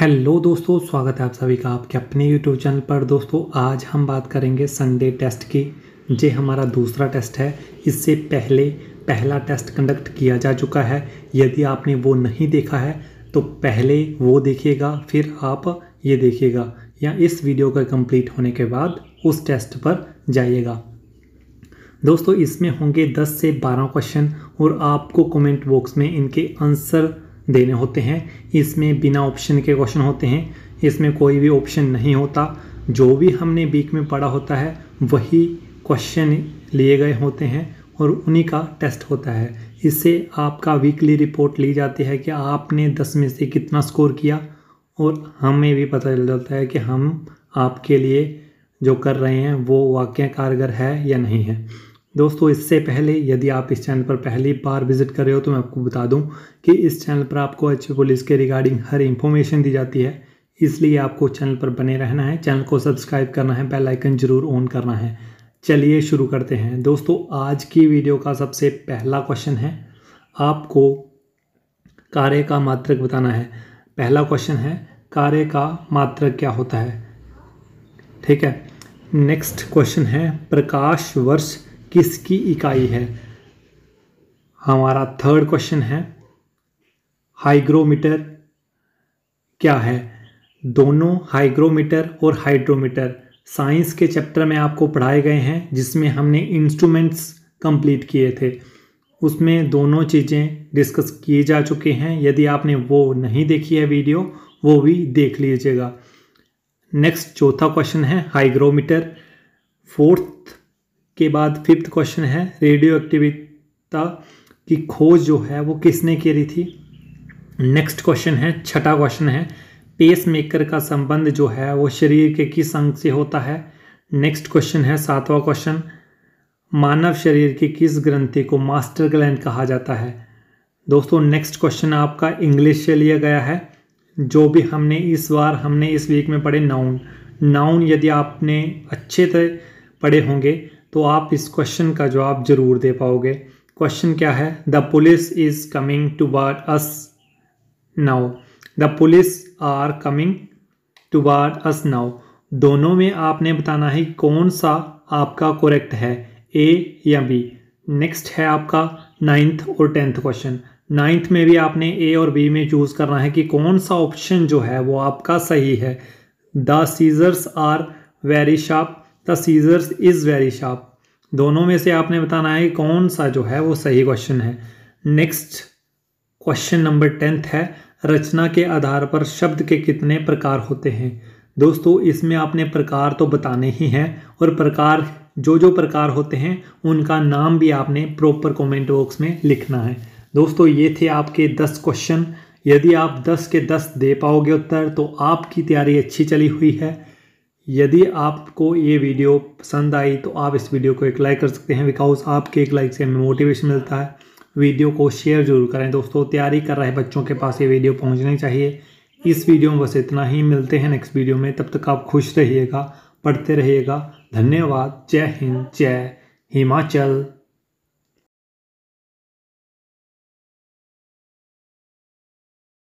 hello दोस्तों स्वागत है आप सभी का आपके अपने यूट्यूब चैनल पर दोस्तों आज हम बात करेंगे संडे टेस्ट की ये हमारा दूसरा टेस्ट है इससे पहले पहला टेस्ट कंडक्ट किया जा चुका है यदि आपने वो नहीं देखा है तो पहले वो देखिएगा फिर आप ये देखिएगा या इस वीडियो का कंप्लीट होने के बाद उस टेस्ट पर जाइएगा दोस्तों इसमें होंगे 10 से 12 क्वेश्चन और आपको कमेंट बॉक्स में इनके आंसर देने होते हैं इसमें बिना ऑप्शन के क्वेश्चन होते हैं इसमें कोई भी ऑप्शन नहीं होता जो भी हमने वीक में पढ़ा होता है वही क्वेश्चन लिए गए होते हैं और उन्हीं का टेस्ट होता है इससे आपका वीकली रिपोर्ट ली जाती है कि आपने दस में से कितना स्कोर किया और हमें भी पता चल जाता है कि हम आपके लिए जो कर रहे हैं वो वाक्य कारगर है या नहीं है दोस्तों इससे पहले यदि आप इस चैनल पर पहली बार विजिट कर रहे हो तो मैं आपको बता दूं कि इस चैनल पर आपको एच पुलिस के रिगार्डिंग हर इंफॉर्मेशन दी जाती है इसलिए आपको चैनल पर बने रहना है चैनल को सब्सक्राइब करना है बेल आइकन जरूर ऑन करना है चलिए शुरू करते हैं दोस्तों आज की वीडियो का सबसे पहला क्वेश्चन है आपको कार्य का मात्रक बताना है पहला क्वेश्चन है कार्य का मात्रक क्या होता है ठीक है नेक्स्ट क्वेश्चन है प्रकाश वर्ष किसकी इकाई है हमारा थर्ड क्वेश्चन है हाइग्रोमीटर क्या है दोनों हाइग्रोमीटर और हाइड्रोमीटर साइंस के चैप्टर में आपको पढ़ाए गए हैं जिसमें हमने इंस्ट्रूमेंट्स कंप्लीट किए थे उसमें दोनों चीज़ें डिस्कस किए जा चुके हैं यदि आपने वो नहीं देखी है वीडियो वो भी देख लीजिएगा नेक्स्ट चौथा क्वेश्चन है हाइग्रोमीटर फोर्थ के बाद फिफ्थ क्वेश्चन है रेडियो एक्टिविता की खोज जो है वो किसने करी थी नेक्स्ट क्वेश्चन है छठा क्वेश्चन है पेस मेकर का संबंध जो है वो शरीर के किस अंग से होता है नेक्स्ट क्वेश्चन है सातवां क्वेश्चन मानव शरीर के किस ग्रंथि को मास्टर ग्लैंड कहा जाता है दोस्तों नेक्स्ट क्वेश्चन आपका इंग्लिश से लिया गया है जो भी हमने इस बार हमने इस वीक में पढ़े नाउन नाउन यदि आपने अच्छे से पढ़े होंगे तो आप इस क्वेश्चन का जवाब जरूर दे पाओगे क्वेश्चन क्या है the police is coming to bar us now the police are coming to bar us now दोनों में आपने बताना है कौन सा आपका करेक्ट है ए या बी नेक्स्ट है आपका नाइन्थ और टेंथ क्वेश्चन नाइन्थ में भी आपने ए और बी में चूज़ करना है कि कौन सा ऑप्शन जो है वो आपका सही है the scissors are very sharp the scissors is very sharp दोनों में से आपने बताना है कौन सा जो है वो सही क्वेश्चन है नेक्स्ट क्वेश्चन नंबर टेंथ है रचना के आधार पर शब्द के कितने प्रकार होते हैं दोस्तों इसमें आपने प्रकार तो बताने ही हैं और प्रकार जो जो प्रकार होते हैं उनका नाम भी आपने प्रॉपर कमेंट बॉक्स में लिखना है दोस्तों ये थे आपके दस क्वेश्चन यदि आप दस के दस दे पाओगे उत्तर तो आपकी तैयारी अच्छी चली हुई है यदि आपको ये वीडियो पसंद आई तो आप इस वीडियो को एक लाइक कर सकते हैं बिकॉज आपके एक लाइक से हमें मोटिवेशन मिलता है वीडियो को शेयर जरूर करें दोस्तों तैयारी कर रहे बच्चों के पास ये वीडियो पहुंचनी चाहिए इस वीडियो में बस इतना ही मिलते हैं नेक्स्ट वीडियो में तब तक आप खुश रहिएगा पढ़ते रहिएगा धन्यवाद जय हिंद जय हिमाचल